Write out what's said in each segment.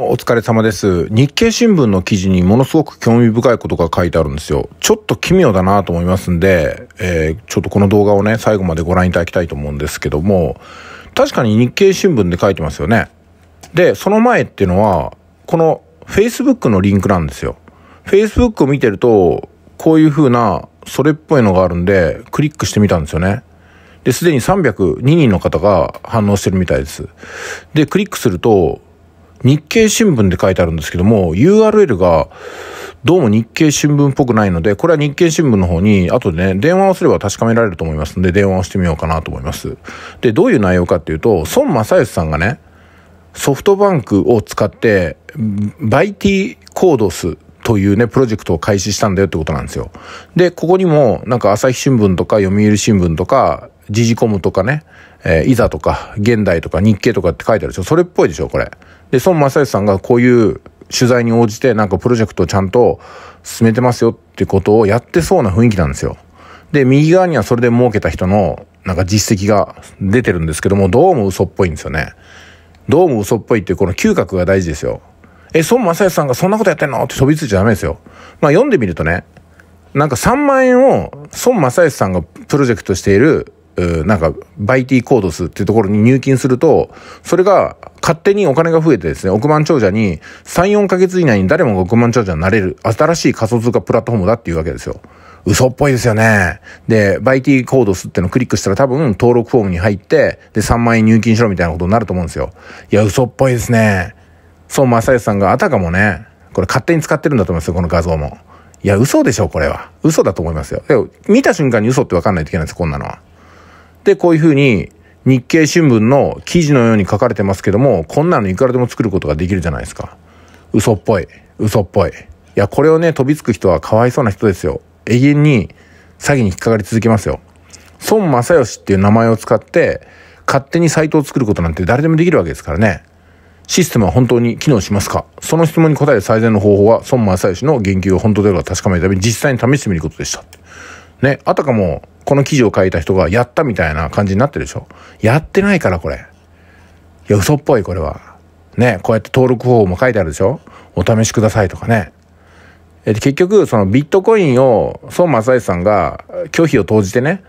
お疲れ様です。日経新聞の記事にものすごく興味深いことが書いてあるんですよ。ちょっと奇妙だなと思いますんで、えー、ちょっとこの動画をね、最後までご覧いただきたいと思うんですけども、確かに日経新聞で書いてますよね。で、その前っていうのは、この Facebook のリンクなんですよ。Facebook を見てると、こういう風な、それっぽいのがあるんで、クリックしてみたんですよね。で、すでに302人の方が反応してるみたいです。で、クリックすると、日経新聞で書いてあるんですけども、URL がどうも日経新聞っぽくないので、これは日経新聞の方に、後でね、電話をすれば確かめられると思いますので、電話をしてみようかなと思います。で、どういう内容かっていうと、孫正義さんがね、ソフトバンクを使って、バイティコードスというね、プロジェクトを開始したんだよってことなんですよ。で、ここにも、なんか朝日新聞とか読売新聞とか、時事コムとかね、えー、いざとか、現代とか、日経とかって書いてあるでしょそれっぽいでしょこれ。で、孫正義さんがこういう取材に応じて、なんかプロジェクトをちゃんと進めてますよってことをやってそうな雰囲気なんですよ。で、右側にはそれで儲けた人の、なんか実績が出てるんですけども、どうも嘘っぽいんですよね。どうも嘘っぽいっていうこの嗅覚が大事ですよ。え、孫正義さんがそんなことやってんのって飛びついちゃダメですよ。まあ読んでみるとね、なんか3万円を孫正義さんがプロジェクトしているなんか、バイティーコードスっていうところに入金すると、それが勝手にお金が増えてですね、億万長者に3、4ヶ月以内に誰もが億万長者になれる、新しい仮想通貨プラットフォームだっていうわけですよ。嘘っぽいですよね。で、バイティーコードスってのをクリックしたら多分登録フォームに入って、で、3万円入金しろみたいなことになると思うんですよ。いや、嘘っぽいですね。そう、正義さんがあたかもね、これ勝手に使ってるんだと思いますよ、この画像も。いや、嘘でしょ、これは。嘘だと思いますよ。でも、見た瞬間に嘘ってわかんないといけないんです、こんなのは。で、こういうふうに日経新聞の記事のように書かれてますけども、こんなのいくらでも作ることができるじゃないですか。嘘っぽい。嘘っぽい。いや、これをね、飛びつく人はかわいそうな人ですよ。永遠に詐欺に引っかかり続けますよ。孫正義っていう名前を使って、勝手にサイトを作ることなんて誰でもできるわけですからね。システムは本当に機能しますかその質問に答える最善の方法は、孫正義の言及を本当であるか確かめるために実際に試してみることでした。ね、あたかも、この記事を書いた人がやったみたいな感じになってるでしょ。やってないからこれ。いや、嘘っぽいこれは。ね、こうやって登録方法も書いてあるでしょ。お試しくださいとかね。え結局、そのビットコインを孫正義さんが拒否を投じてね、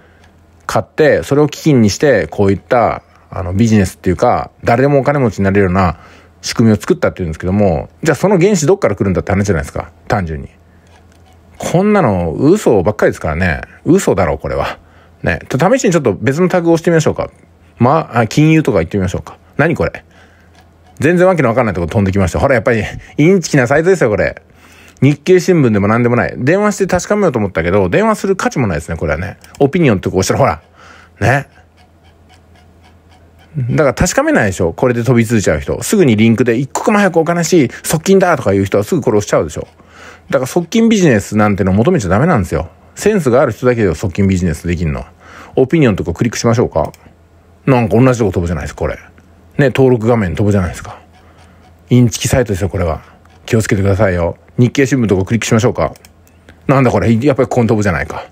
買って、それを基金にして、こういった、あの、ビジネスっていうか、誰でもお金持ちになれるような仕組みを作ったっていうんですけども、じゃあその原資どっから来るんだって話じゃないですか。単純に。こんなの嘘ばっかりですからね。嘘だろ、これは。ね。試しにちょっと別のタグを押してみましょうか。まあ、金融とか言ってみましょうか。何これ。全然わけのわかんないとこ飛んできました。ほら、やっぱり、インチキなサイズですよ、これ。日経新聞でも何でもない。電話して確かめようと思ったけど、電話する価値もないですね、これはね。オピニオンってこうしたら、ほら。ね。だから確かめないでしょ。これで飛びついちゃう人。すぐにリンクで、一刻も早くお金しい、側近だとかいう人はすぐこれ押しちゃうでしょ。だから側近ビジネスなんての求めちゃダメなんですよ。センスがある人だけで側近ビジネスできんの。オピニオンとかクリックしましょうかなんか同じとこ飛ぶじゃないですか、これ。ね、登録画面飛ぶじゃないですか。インチキサイトですよ、これは。気をつけてくださいよ。日経新聞とかクリックしましょうかなんだこれ、やっぱりここに飛ぶじゃないか。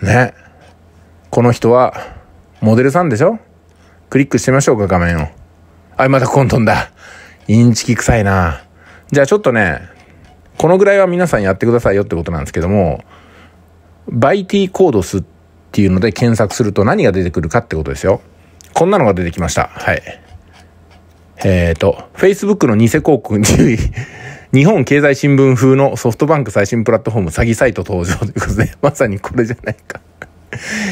ね。この人は、モデルさんでしょクリックしてみましょうか、画面を。あ、またここに飛んだ。インチキ臭いな。じゃあちょっとね、このぐらいは皆さんやってくださいよってことなんですけども、バイティコードスっていうので検索すると何が出てくるかってことですよ。こんなのが出てきました。はい。えっ、ー、と、Facebook の偽広告注意。日本経済新聞風のソフトバンク最新プラットフォーム詐欺サイト登場ということで、まさにこれじゃないか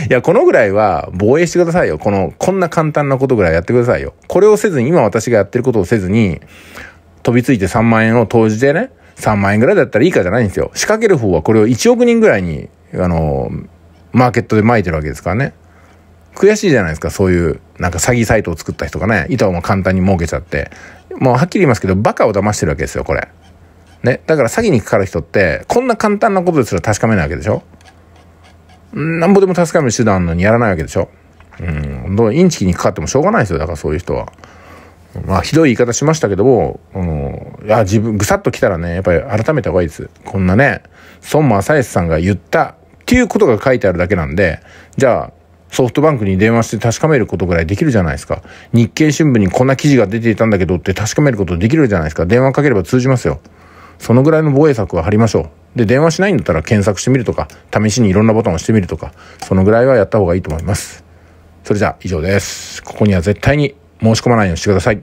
いや、このぐらいは防衛してくださいよ。この、こんな簡単なことぐらいやってくださいよ。これをせずに、今私がやってることをせずに、飛びついて3万円を投じてね、3万円ぐらいだったらいいかじゃないんですよ。仕掛ける方はこれを1億人ぐらいに、あの、マーケットで巻いてるわけですからね。悔しいじゃないですか、そういう、なんか詐欺サイトを作った人がね、板をも簡単に儲けちゃって。もうはっきり言いますけど、バカを騙してるわけですよ、これ。ね。だから詐欺にかかる人って、こんな簡単なことですら確かめないわけでしょなんぼでも確かめる手段のにやらないわけでしょうん。どうインチキにかかってもしょうがないですよ、だからそういう人は。まあ、ひどい言い方しましたけども、あの、いや、自分、ぐさっと来たらね、やっぱり改めた方がいいです。こんなね、孫正義さんが言ったっていうことが書いてあるだけなんで、じゃあ、ソフトバンクに電話して確かめることぐらいできるじゃないですか。日経新聞にこんな記事が出ていたんだけどって確かめることできるじゃないですか。電話かければ通じますよ。そのぐらいの防衛策は張りましょう。で、電話しないんだったら検索してみるとか、試しにいろんなボタンを押してみるとか、そのぐらいはやった方がいいと思います。それじゃあ、以上です。ここには絶対に申し込まないようにしてください。